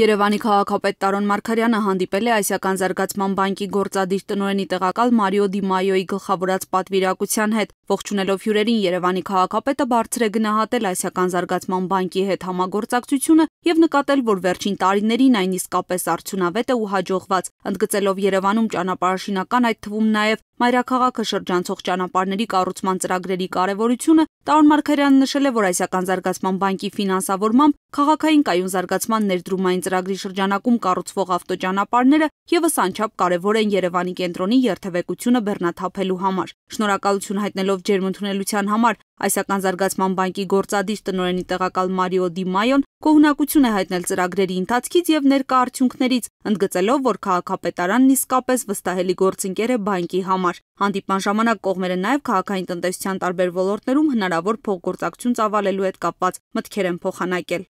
Երևանի քաղաքապետ Տարոն Մարգարյանը հանդիպել է Ասիական զարգացման բանկի գործադիր տնօրենի տեղակալ Մարիո Դիմայոյի գլխավորած պատվիրակության հետ։ Ողջունելով հյուրերին Երևանի քաղաքապետը բարձր է գնահատել Ասիական զարգացման բանկի հետ համագործակցությունը եւ նկատել, որ վերջին տարիներին այն իսկապես արդյունավետ է ու հաջողված, ընդգծելով Երևանում ճանապարհաշինական այդ թվում նաեւ Մայրաքաղաքը շրջանցող ճանապարհների կառուցման ծրագրերի կարևորությունը Տարոն Մարգարյանն նշել է, որ Այսական զարգացման բանկի ֆինանսավորմամբ քաղաքային կայուն զարգացման ներդրումային ծրագրի շրջանակում կառուցվող ավտոճանապարհները եւս անչափ կարեւոր են Երևանի կենտրոնի երթևեկությունը բեռնաթափելու համար։ Շնորհակալություն հայտնելով ջերմընդունելության համար Ասիական զարգացման բանկի գործադիր տնօրենի տեղակալ Մարիո Դիմայոն կողմնակություն է հայտնել ծրագրերի ընթացքից եւ ներկա արդյունքներից, ընդգծելով, որ քաղաքապետարանն իսկապես վստահելի գործընկեր է բանկի համար։ Հանդիպման ժամանակ կողմերը նաեւ քաղաքային տնտեսության տարբեր ոլորտներում հնարավոր փոխգործակցություն ծավալելու հետ կապված մտքեր են փոխանակել։